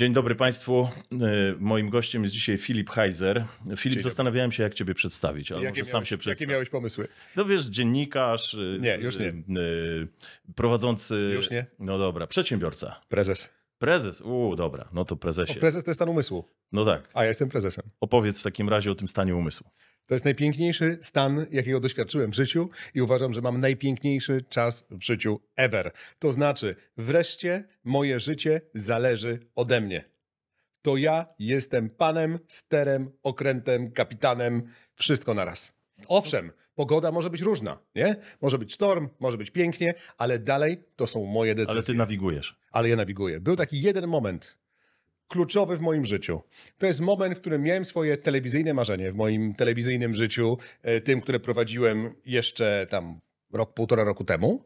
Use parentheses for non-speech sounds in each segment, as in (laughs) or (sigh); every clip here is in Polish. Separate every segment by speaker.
Speaker 1: Dzień dobry Państwu. E, moim gościem jest dzisiaj Filip Heiser. Filip, zastanawiałem się, jak Ciebie przedstawić, ale jakie może miałeś, sam się przedstawić. Jakie miałeś pomysły? No wiesz, dziennikarz. E, nie, już nie. E, prowadzący. Już nie. No dobra, przedsiębiorca. Prezes. Prezes, uuu, dobra, no to prezesie. O, prezes to jest stan umysłu. No tak. A ja jestem prezesem.
Speaker 2: Opowiedz w takim razie
Speaker 1: o tym stanie umysłu.
Speaker 2: To jest najpiękniejszy stan, jakiego doświadczyłem w życiu i uważam, że mam najpiękniejszy czas w życiu ever. To znaczy, wreszcie moje życie zależy ode mnie. To ja jestem panem, sterem, okrętem, kapitanem, wszystko naraz. Owszem, pogoda może być różna, nie? Może być sztorm, może być pięknie, ale dalej to są moje decyzje. Ale ty nawigujesz. Ale ja nawiguję. Był taki jeden moment kluczowy w moim życiu. To jest moment, w którym miałem swoje telewizyjne marzenie w moim telewizyjnym życiu, e, tym, które prowadziłem jeszcze tam rok, półtora roku temu.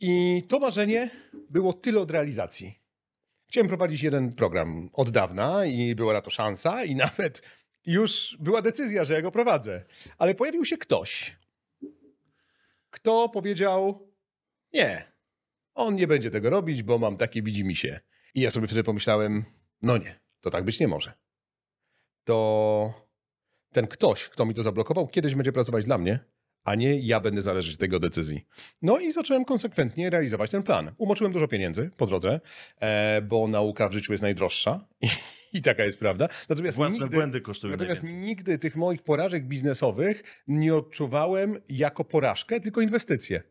Speaker 2: I to marzenie było tyle od realizacji. Chciałem prowadzić jeden program od dawna i była na to szansa i (laughs) nawet już była decyzja, że ja go prowadzę. Ale pojawił się ktoś, kto powiedział: Nie, on nie będzie tego robić, bo mam takie widzi mi się. I ja sobie wtedy pomyślałem: No nie, to tak być nie może. To ten ktoś, kto mi to zablokował, kiedyś będzie pracować dla mnie, a nie ja będę zależeć od tego decyzji. No i zacząłem konsekwentnie realizować ten plan. Umoczyłem dużo pieniędzy po drodze, e, bo nauka w życiu jest najdroższa. (laughs) I taka jest prawda. Natomiast Własne nigdy, błędy kosztują Natomiast najwięcej. nigdy tych moich porażek biznesowych nie odczuwałem jako porażkę, tylko inwestycję.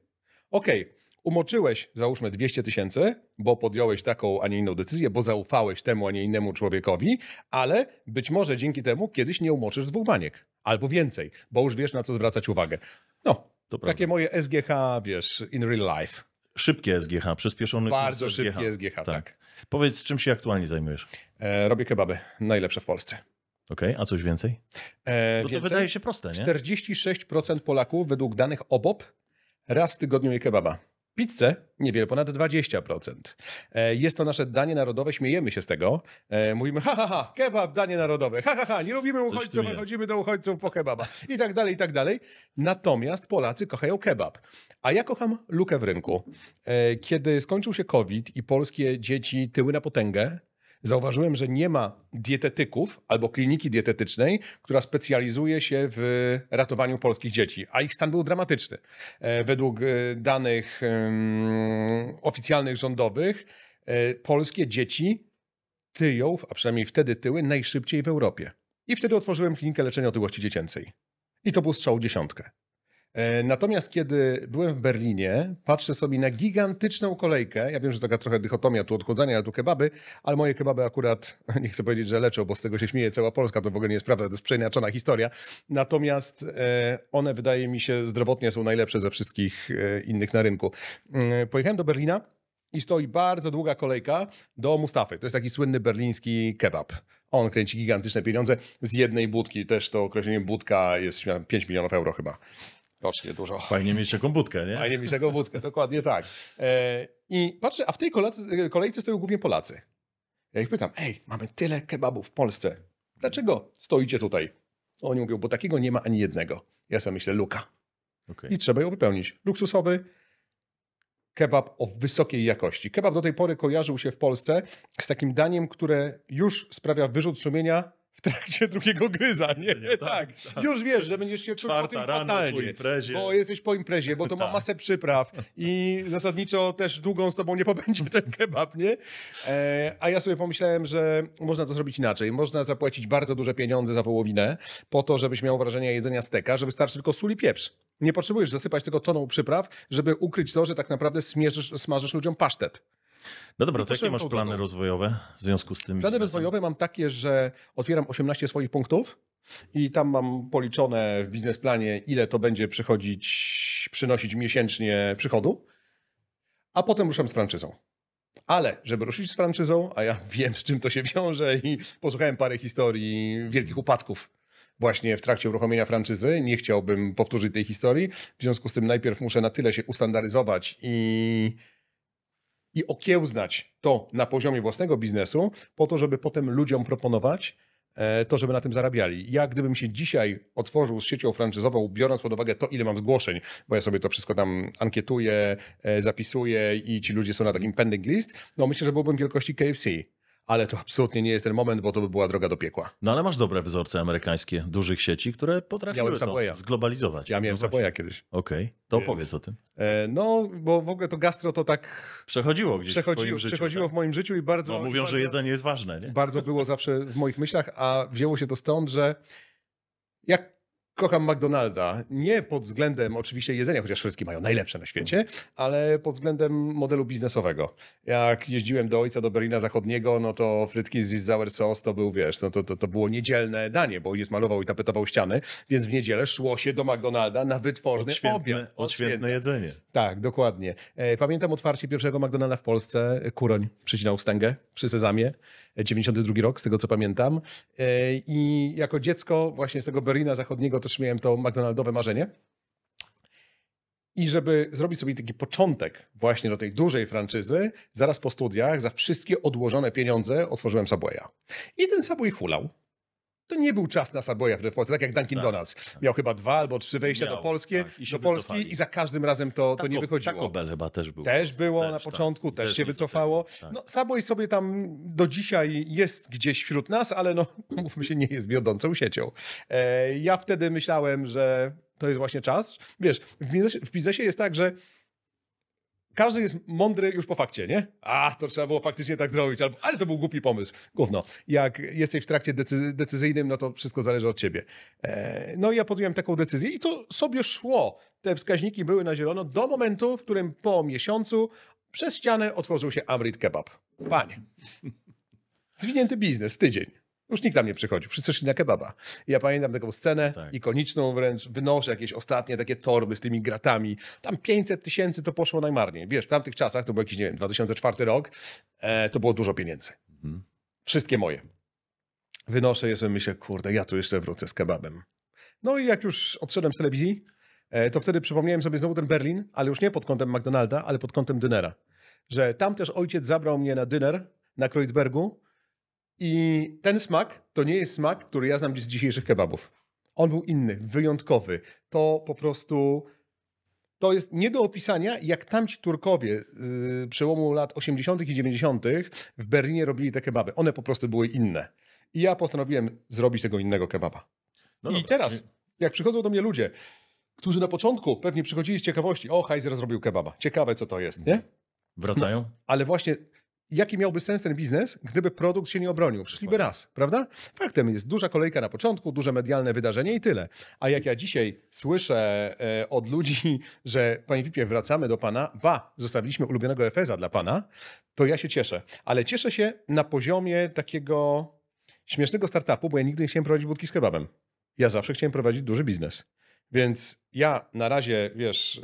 Speaker 2: Okej, okay, umoczyłeś załóżmy 200 tysięcy, bo podjąłeś taką, a nie inną decyzję, bo zaufałeś temu, a nie innemu człowiekowi, ale być może dzięki temu kiedyś nie umoczysz dwóch maniek albo więcej, bo już wiesz na co zwracać uwagę. No, to
Speaker 1: takie moje SGH, wiesz, in real life. Szybkie SGH, przyspieszony Bardzo SGH. szybkie SGH, tak. tak. Powiedz, czym się aktualnie zajmujesz? E, robię kebaby, najlepsze w Polsce. Okej, okay, a coś więcej?
Speaker 2: E, no to więcej? wydaje się proste, nie? 46% Polaków według danych OBOP raz w tygodniu je kebaba pizzę niewiele ponad 20%. E, jest to nasze danie narodowe, śmiejemy się z tego. E, mówimy, ha, ha, ha, kebab, danie narodowe, ha, ha, ha, nie lubimy uchodźców, a chodzimy do uchodźców po kebaba i tak dalej, i tak dalej. Natomiast Polacy kochają kebab, a ja kocham lukę w rynku. E, kiedy skończył się COVID i polskie dzieci tyły na potęgę, Zauważyłem, że nie ma dietetyków albo kliniki dietetycznej, która specjalizuje się w ratowaniu polskich dzieci, a ich stan był dramatyczny. E, według e, danych oficjalnych rządowych, e, polskie dzieci tyją, a przynajmniej wtedy tyły, najszybciej w Europie. I wtedy otworzyłem klinikę leczenia otyłości dziecięcej. I to był strzał dziesiątkę. E, natomiast kiedy byłem w Berlinie, patrzę sobie na gigantyczną kolejkę. Ja wiem, że taka trochę dychotomia tu odchodzenia, tu kebaby, ale moje kebaby akurat, (laughs) nie chcę powiedzieć, że leczą, bo z tego się śmieje cała Polska, to w ogóle nie jest prawda, to jest przeinaczona historia. Natomiast e, one wydaje mi się zdrowotnie są najlepsze ze wszystkich e, innych na rynku. Pojechałem do Berlina i stoi bardzo długa kolejka do Mustafy. To jest taki słynny berliński kebab. On kręci gigantyczne pieniądze z jednej budki. Też to określenie budka jest 5 milionów euro chyba rośnie dużo. Fajnie mieć taką budkę, nie? Fajnie mieć taką budkę, dokładnie tak. E, I patrzę, a w tej kolejce, stoją głównie Polacy. Ja ich pytam, ej, mamy tyle kebabów w Polsce. Dlaczego stoicie tutaj? Oni mówią, bo takiego nie ma ani jednego. Ja sobie myślę, luka. Okay. I trzeba ją wypełnić. Luksusowy kebab o wysokiej jakości. Kebab do tej pory kojarzył się w Polsce z takim daniem, które już sprawia wyrzut sumienia w trakcie drugiego gryza, nie? nie tak, tak. tak, Już wiesz, że będziesz się czuł po tym fatalnie, po bo jesteś po imprezie, bo to ma tak. masę przypraw i zasadniczo też długą z tobą nie pobędzie ten kebab, nie? E, a ja sobie pomyślałem, że można to zrobić inaczej. Można zapłacić bardzo duże pieniądze za wołowinę po to, żebyś miał wrażenie jedzenia steka, żeby wystarczy tylko sól i pieprz. Nie potrzebujesz zasypać tego toną przypraw, żeby ukryć to, że tak naprawdę smażysz ludziom pasztet.
Speaker 1: No dobra, to jakie masz plany drogą. rozwojowe w związku z tym? Plany
Speaker 2: rozwojowe mam takie, że otwieram 18 swoich punktów i tam mam policzone w biznesplanie, ile to będzie przychodzić, przynosić miesięcznie przychodu, a potem ruszam z franczyzą. Ale żeby ruszyć z franczyzą, a ja (laughs) wiem z czym to się wiąże i posłuchałem parę historii wielkich upadków właśnie w trakcie uruchomienia franczyzy. Nie chciałbym powtórzyć tej historii. W związku z tym najpierw muszę na tyle się ustandaryzować i i okiełznać to na poziomie własnego biznesu, po to, żeby potem ludziom proponować e, to, żeby na tym zarabiali. Ja gdybym się dzisiaj otworzył z siecią franczyzową, biorąc pod uwagę to, ile mam zgłoszeń, bo ja sobie to wszystko tam ankietuję, e, zapisuję i ci ludzie są na takim pending list, no myślę, że byłbym wielkości KFC ale to absolutnie nie jest ten moment, bo to by była droga do piekła. No ale masz dobre
Speaker 1: wzorce amerykańskie dużych sieci, które potrafiły to Subwaya. zglobalizować. Ja miałem no kiedyś. Okej, okay. to Więc... powiedz o tym.
Speaker 2: E, no, bo w ogóle to gastro to tak... Przechodziło gdzieś przechodzi, w życiu. Przechodziło tak? w moim życiu i bardzo... No, mówią, bardzo, że jedzenie jest ważne, nie? Bardzo było zawsze w moich myślach, a wzięło się to stąd, że jak kocham McDonalda. Nie pod względem oczywiście jedzenia, chociaż frytki mają najlepsze na świecie, ale pod względem modelu biznesowego. Jak jeździłem do ojca do Berlina Zachodniego, no to frytki z sour sauce to był, wiesz, no to, to, to było niedzielne danie, bo ojciec malował i tapetował ściany, więc w niedzielę szło się do McDonalda na wytworny odświętne, obiad. Odświętne jedzenie. Tak, dokładnie. E, pamiętam otwarcie pierwszego McDonalda w Polsce. E, Kuroń przycinał wstęgę przy Sezamie. 92 e, rok, z tego co pamiętam. I jako dziecko właśnie z tego Berlina Zachodniego też miałem to McDonaldowe marzenie. I żeby zrobić sobie taki początek właśnie do tej dużej franczyzy, zaraz po studiach za wszystkie odłożone pieniądze otworzyłem Subwaya. I ten Subway hulał to nie był czas na saboja w Polsce, tak jak Dunkin tak, Donuts. Tak. Miał chyba dwa albo trzy wejścia Miał, tak, do, Polskie, tak. do Polski i za każdym razem to, to nie wychodziło. Taco Bell chyba też był. Też było też, na tak. początku, też, też, się wycofało. Tak. No, sobie tam do dzisiaj jest gdzieś wśród nas, ale no, (laughs) mówmy się, nie jest wiodącą siecią. E, ja wtedy myślałem, że to jest właśnie czas. Wiesz, w biznesie, w biznesie jest tak, że każdy jest mądry już po fakcie, nie? A, to trzeba było faktycznie tak zrobić, albo, ale to był głupi pomysł. Gówno. Jak jesteś w trakcie decyzyjnym, no to wszystko zależy od ciebie. E, no i ja podjąłem taką decyzję i to sobie szło. Te wskaźniki były na zielono do momentu, w którym po miesiącu przez ścianę otworzył się Amrit Kebab. Panie. Zwinięty biznes w tydzień. Już nikt tam nie przychodził, wszyscy szli na kebaba. ja pamiętam taką scenę tak. ikoniczną wręcz, wynoszę jakieś ostatnie takie torby z tymi gratami. Tam 500 tysięcy to poszło najmarniej. Wiesz, w tamtych czasach, to był jakiś, nie wiem, 2004 rok, e, to było dużo pieniędzy. Mhm. Wszystkie moje. Wynoszę je sobie, myślę, kurde, ja tu jeszcze wrócę z kebabem. No i jak już odszedłem z telewizji, e, to wtedy przypomniałem sobie znowu ten Berlin, ale już nie pod kątem McDonalda, ale pod kątem dynera. Że tam też ojciec zabrał mnie na dyner na Kreuzbergu, i ten smak to nie jest smak, który ja znam z dzisiejszych kebabów. On był inny, wyjątkowy. To po prostu. To jest nie do opisania, jak tamci Turkowie yy, przełomu lat 80. i 90. w Berlinie robili te kebaby. One po prostu były inne. I ja postanowiłem zrobić tego innego kebaba. No I dobra, teraz, jak przychodzą do mnie ludzie, którzy na początku pewnie przychodzili z ciekawości, o, Heiser zrobił kebaba, ciekawe co to jest, nie? Wracają? No, ale właśnie jaki miałby sens ten biznes, gdyby produkt się nie obronił? Przyszliby raz, prawda? Faktem jest duża kolejka na początku, duże medialne wydarzenie i tyle. A jak ja dzisiaj słyszę e, od ludzi, (laughs) że panie Pipie, wracamy do pana, ba, zostawiliśmy ulubionego Efeza dla pana, to ja się cieszę. Ale cieszę się na poziomie takiego śmiesznego startupu, bo ja nigdy nie chciałem prowadzić budki z kebabem. Ja zawsze chciałem prowadzić duży biznes. Więc ja na razie, wiesz,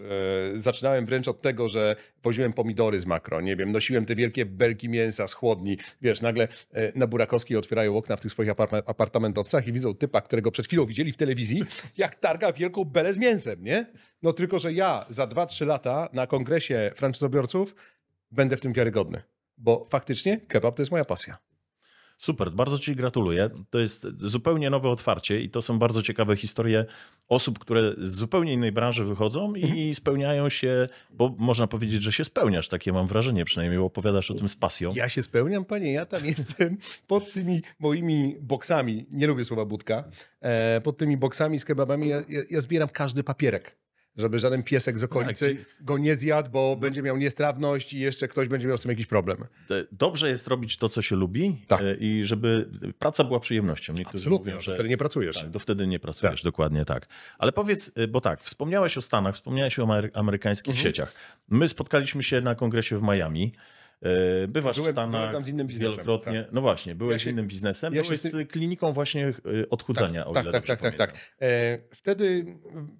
Speaker 2: e, zaczynałem wręcz od tego, że woziłem pomidory z makro, nie wiem, nosiłem te wielkie belki mięsa z chłodni, wiesz, nagle e, na Burakowskiej otwierają okna w tych swoich apartamentowcach i widzą typa, którego przed chwilą widzieli w telewizji, jak targa wielką belę z mięsem, nie? No tylko, że ja za 2-3 lata na kongresie franczyzobiorców będę w tym wiarygodny, bo
Speaker 1: faktycznie kebab to jest moja pasja. Super, bardzo Ci gratuluję. To jest zupełnie nowe otwarcie i to są bardzo ciekawe historie osób, które z zupełnie innej branży wychodzą i mhm. spełniają się, bo można powiedzieć, że się spełniasz, takie mam wrażenie, przynajmniej opowiadasz o tym z pasją. Ja się spełniam, panie, ja tam jestem (laughs) pod tymi moimi boksami, nie lubię słowa budka,
Speaker 2: e, pod tymi boksami z kebabami ja, ja zbieram każdy papierek żeby żaden piesek z okolicy tak, go nie zjadł, bo będzie miał niestrawność i jeszcze ktoś będzie miał z tym jakiś problem.
Speaker 1: Dobrze jest robić to, co się lubi tak. E, i żeby praca była przyjemnością. Niektórzy Absolutnie, mówią, że wtedy nie pracujesz. Tak, do wtedy nie pracujesz, tak. dokładnie tak. Ale powiedz, e, bo tak, wspomniałeś o Stanach, wspomniałeś o amerykańskich mhm. sieciach. My spotkaliśmy się na kongresie w Miami. E, bywasz byłem, w Stanach byłem tam z innym biznesem, wielokrotnie. Tak. No właśnie, byłeś ja się, innym biznesem. Ja byłeś z tym... kliniką właśnie e,
Speaker 2: odchudzania, tak, o tak, ile tak, tak, tak, tak. E, wtedy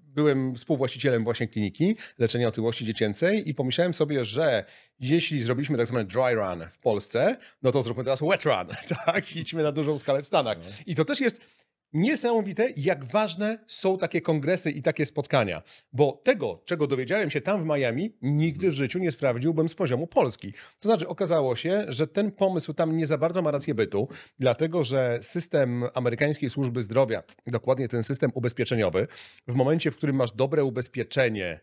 Speaker 2: byłem współwłaścicielem właśnie kliniki leczenia otyłości dziecięcej i pomyślałem sobie, że jeśli zrobiliśmy tak zwany dry run w Polsce, no to zróbmy teraz wet run, (laughs) tak? Idźmy na dużą skalę w Stanach. No. I to też jest niesamowite, jak ważne są takie kongresy i takie spotkania, bo tego, czego dowiedziałem się tam w Miami, nigdy w życiu nie sprawdziłbym z poziomu Polski. To znaczy, okazało się, że ten pomysł tam nie za bardzo ma rację bytu, dlatego że system amerykańskiej służby zdrowia, dokładnie ten system ubezpieczeniowy, w momencie, w którym masz dobre ubezpieczenie,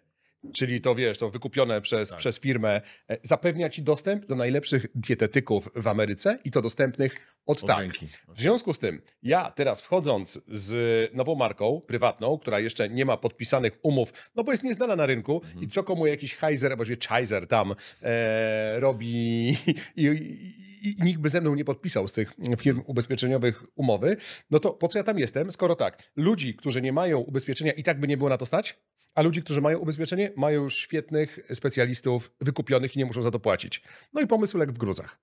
Speaker 2: Czyli to wiesz, to wykupione przez, tak. przez firmę e, zapewnia ci dostęp do najlepszych dietetyków w Ameryce i to dostępnych od, od tak. Ręki. W związku z tym, ja teraz wchodząc z nową marką prywatną, która jeszcze nie ma podpisanych umów, no bo jest nieznana na rynku mhm. i co komu jakiś Heiser, właściwie Chizer tam e, robi (laughs) i, i i nikt by ze mną nie podpisał z tych firm ubezpieczeniowych umowy, no to po co ja tam jestem, skoro tak, ludzi, którzy nie mają ubezpieczenia i tak by nie było na to stać, a ludzi, którzy mają ubezpieczenie, mają już świetnych specjalistów wykupionych i nie muszą za to płacić. No i pomysł lek w gruzach.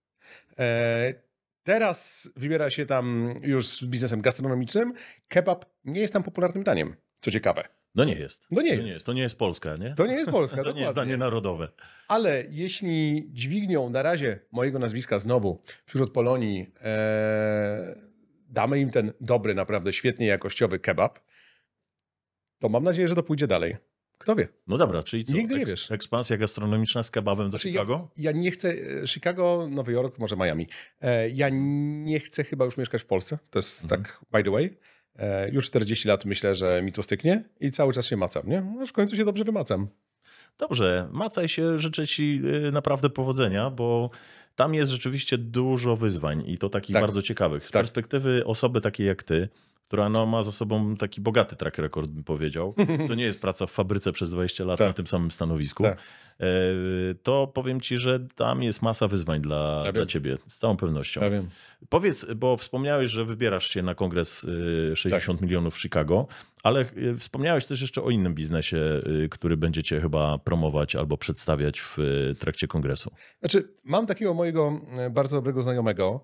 Speaker 2: Eee, teraz wybiera się tam już z biznesem gastronomicznym. Kebab nie jest tam popularnym daniem, co ciekawe. No nie jest. No nie, to jest. nie
Speaker 1: jest. To nie jest Polska, nie? To nie jest Polska, (laughs) To dokładnie. nie jest zdanie
Speaker 2: narodowe. Ale jeśli dźwignią na razie mojego nazwiska znowu wśród Polonii e, damy im ten dobry, naprawdę świetnie jakościowy kebab, to mam nadzieję, że to pójdzie dalej. Kto wie? No dobra, czyli co? Nigdy nie eks wiesz.
Speaker 1: Ekspansja gastronomiczna z kebabem do znaczy, Chicago? Ja, ja, nie
Speaker 2: chcę. E, Chicago, Nowy Jork, może Miami. E, ja nie chcę chyba już mieszkać w Polsce. To jest mhm. tak, by the way. E, już 40 lat myślę, że mi to styknie i cały czas się macam, nie? No, aż w końcu się dobrze wymacam.
Speaker 1: Dobrze, macaj się, życzę Ci e, naprawdę powodzenia, bo tam jest rzeczywiście dużo wyzwań i to takich tak. bardzo ciekawych. Z tak. perspektywy osoby takiej jak Ty, która no, ma za sobą taki bogaty track record, bym powiedział. (laughs) To nie jest praca w fabryce przez 20 lat tak. na tym samym stanowisku. Tak. E, to powiem ci, że tam jest masa wyzwań dla, ja dla ciebie, z całą pewnością. Ja Powiedz, bo wspomniałeś, że wybierasz się na kongres 60 e, tak. milionów w Chicago, ale e, wspomniałeś też jeszcze o innym biznesie, który będziecie chyba promować albo przedstawiać w trakcie kongresu. Znaczy, mam takiego mojego
Speaker 2: bardzo dobrego znajomego,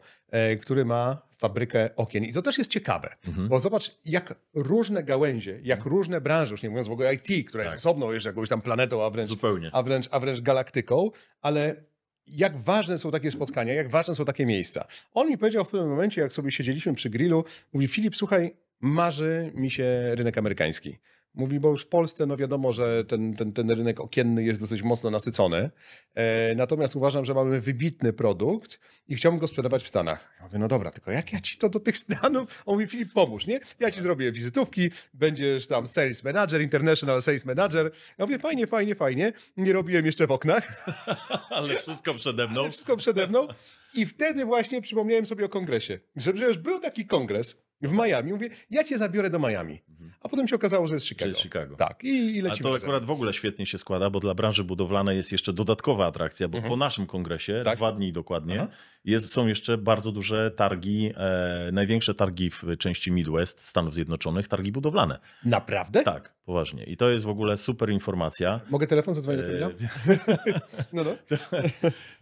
Speaker 2: który ma fabrykę okien. I to też jest ciekawe, mhm. bo zobacz, jak różne gałęzie, jak mhm. różne branże, już nie mówiąc w ogóle IT, która tak. jest osobną jeszcze jakąś tam planetą, a wręcz, Zupełnie. A, wręcz, a wręcz galaktyką, ale jak ważne są takie spotkania, jak ważne są takie miejsca. On mi powiedział w pewnym momencie, jak sobie siedzieliśmy przy grillu, mówi Filip, słuchaj, marzy mi się rynek amerykański. Mówi, bo już w Polsce, no wiadomo, że ten, ten, ten rynek okienny jest dosyć mocno nasycony. E, natomiast uważam, że mamy wybitny produkt i chciałbym go sprzedawać w Stanach. Ja mówię, no dobra, tylko jak ja ci to do tych Stanów? On mówi, Filip, pomóż, nie? Ja ci zrobię wizytówki, będziesz tam sales manager, international sales manager. Ja mówię, fajnie, fajnie, fajnie. Nie robiłem jeszcze w oknach.
Speaker 1: (laughs) Ale wszystko przede mną. Ale wszystko
Speaker 2: przede mną. I wtedy właśnie przypomniałem sobie o kongresie. Że przecież był taki kongres, w Miami. Mówię, ja cię zabiorę do Miami. Mhm. A potem się okazało, że jest Chicago. Jest Chicago.
Speaker 1: Tak, i, i lecimy. A to akurat razem. w ogóle świetnie się składa, bo dla branży budowlanej jest jeszcze dodatkowa atrakcja, bo mhm. po naszym kongresie, tak? dwa dni dokładnie, Aha. Jest, są jeszcze bardzo duże targi, e, największe targi w części Midwest Stanów Zjednoczonych, targi budowlane. Naprawdę? Tak, poważnie. I to jest w ogóle super informacja. Mogę
Speaker 2: telefon zadzwonić do e, (laughs)
Speaker 1: No, no. (laughs)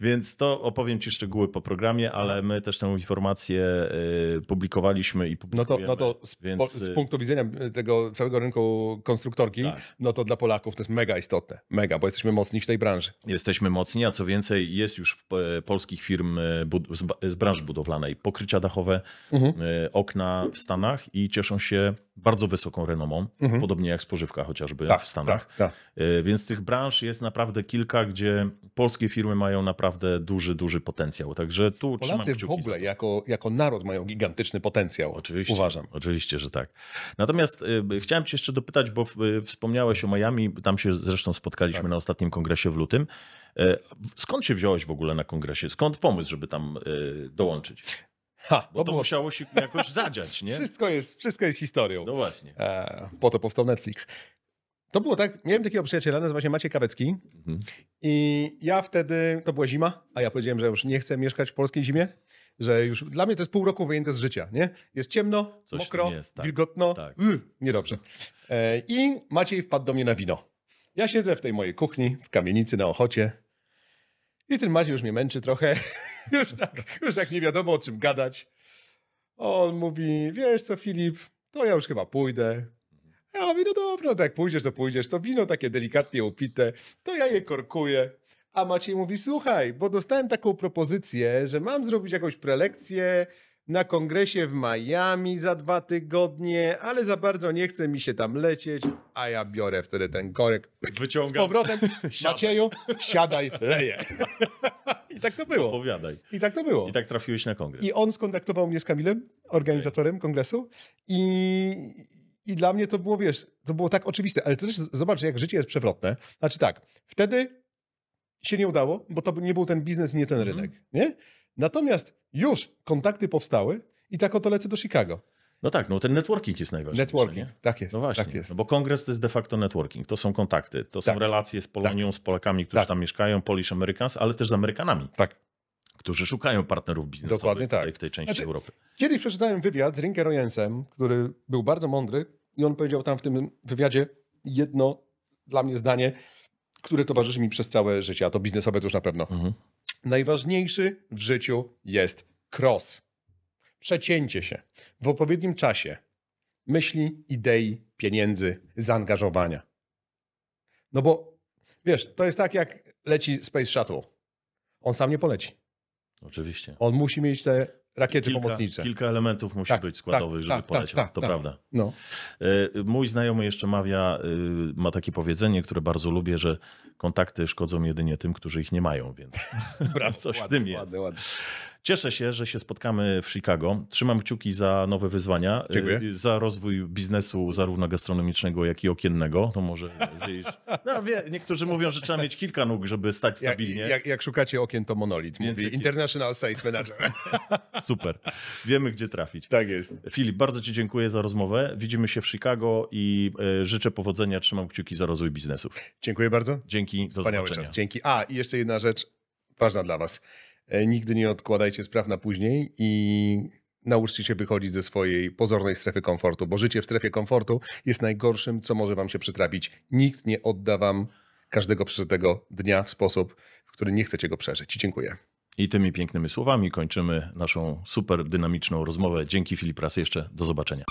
Speaker 1: Więc to opowiem Ci szczegóły po programie, ale my też tę informację e, publikowaliśmy i publikujemy. No to, no to z, więc... po, z e, punktu
Speaker 2: widzenia tego całego rynku konstruktorki, tak. no to dla Polaków to jest mega istotne.
Speaker 1: Mega, bo jesteśmy mocni w tej branży. Jesteśmy mocni, a co więcej jest już w polskich firm z branży budowlanej, pokrycia dachowe, mhm. Y, okna w Stanach i cieszą się bardzo wysoką renomą, mhm. podobnie jak spożywka chociażby tak, w Stanach. Tak, tak. E, więc tych branż jest naprawdę kilka, gdzie polskie firmy mają naprawdę duży, duży potencjał. Także tu Polacy w ogóle jako, jako naród mają gigantyczny potencjał. Oczywiście, uważam. Oczywiście, że tak. Natomiast y, chciałem cię jeszcze dopytać, bo y, wspomniałeś o Miami, tam się zresztą spotkaliśmy tak. na ostatnim kongresie w lutym. Skąd się wziąłeś w ogóle na kongresie? Skąd pomysł, żeby tam dołączyć? Ha, bo to było... musiało się jakoś zadziać, nie? (laughs) Wszystko jest, wszystko jest
Speaker 2: historią. No właśnie. E, po to powstał Netflix. To było tak, miałem takiego przyjaciela, nazywa się Maciej Kawecki mhm. i ja wtedy, to była zima, a ja powiedziałem, że już nie chcę mieszkać w polskiej zimie, że już dla mnie to jest pół roku wyjęte z życia, nie? Jest ciemno, Coś mokro, jest, tak, wilgotno, tak. Yy, niedobrze. E, I Maciej wpadł do mnie na wino. Ja siedzę w tej mojej kuchni, w kamienicy na Ochocie, i ten Maciej już mnie męczy trochę. (laughs) już, tak, już jak nie wiadomo o czym gadać. On mówi, wiesz co Filip, to ja już chyba pójdę. Ja mówię, no dobra, no tak jak pójdziesz, to pójdziesz. To wino takie delikatnie upite, to ja je korkuję. A Maciej mówi, słuchaj, bo dostałem taką propozycję, że mam zrobić jakąś prelekcję na kongresie w Miami za dwa tygodnie, ale za bardzo nie chce mi się tam lecieć, a ja biorę wtedy ten korek Wyciągam. z powrotem. (laughs) Macieju,
Speaker 1: siadaj, leję. I tak to było. Opowiadaj. I tak to było. I tak trafiłeś na kongres.
Speaker 2: I on skontaktował mnie z Kamilem, organizatorem kongresu i, i dla mnie to było, wiesz, to było tak oczywiste, ale też zobacz, jak życie jest przewrotne. Znaczy tak, wtedy się nie udało, bo to nie był ten biznes, nie ten mhm. rynek. Mm. Nie? Natomiast już kontakty powstały i tak oto lecę do Chicago.
Speaker 1: No tak, no ten networking jest najważniejszy. Networking, nie? tak jest. No właśnie, tak jest. No bo kongres to jest de facto networking, to są kontakty, to tak. są relacje z Polonią, tak. z Polakami, którzy tak. tam mieszkają, Polish Americans, ale też z Amerykanami. Tak. Którzy szukają partnerów biznesowych Dokładnie tak. w tej części znaczy, Europy.
Speaker 2: Kiedyś przeczytałem wywiad z Rinker Jensem, który był bardzo mądry i on powiedział tam w tym wywiadzie jedno dla mnie zdanie, które towarzyszy mi przez całe życie, a to biznesowe to już na pewno. Mhm. Najważniejszy w życiu jest cross. Przecięcie się w odpowiednim czasie myśli, idei, pieniędzy, zaangażowania. No bo wiesz, to jest tak jak leci Space Shuttle. On sam nie poleci. Oczywiście. On musi mieć te rakiety kilka, pomocnicze.
Speaker 1: Kilka elementów musi tak, być tak, składowych, tak, żeby tak, tak poleciał. Tak, to prawda. No. E, mój znajomy jeszcze mawia, y, ma takie powiedzenie, które bardzo lubię, że kontakty szkodzą jedynie tym, którzy ich nie mają, więc (laughs) (laughs) coś w tym jest. Ładny, ładny. Cieszę się, że się spotkamy w Chicago. Trzymam kciuki za nowe wyzwania, e, Dziękuję. za rozwój biznesu zarówno gastronomicznego, jak i okiennego. To może no, wie, niektórzy mówią, że trzeba mieć kilka nóg, żeby stać stabilnie. Jak, jak, jak szukacie okien, to monolit. Więc mówi International
Speaker 2: Site Manager.
Speaker 1: (laughs) Super. Wiemy, gdzie trafić. Tak jest. Filip, bardzo Ci dziękuję za rozmowę. Widzimy się w Chicago i e, życzę powodzenia. Trzymam kciuki za rozwój biznesu. Dziękuję bardzo. Dzięki. za Wspaniały zobaczenia. Czas. Dzięki. A, i jeszcze jedna rzecz ważna dla Was. E, nigdy nie odkładajcie
Speaker 2: spraw na później i nauczcie się wychodzić ze swojej pozornej strefy komfortu, bo życie w strefie komfortu jest najgorszym, co może wam się przytrafić. Nikt nie odda wam każdego przeżytego dnia w sposób, w który nie chcecie go przeżyć. dziękuję.
Speaker 1: I tymi pięknymi słowami kończymy naszą super dynamiczną rozmowę. Dzięki Filip raz jeszcze. Do zobaczenia.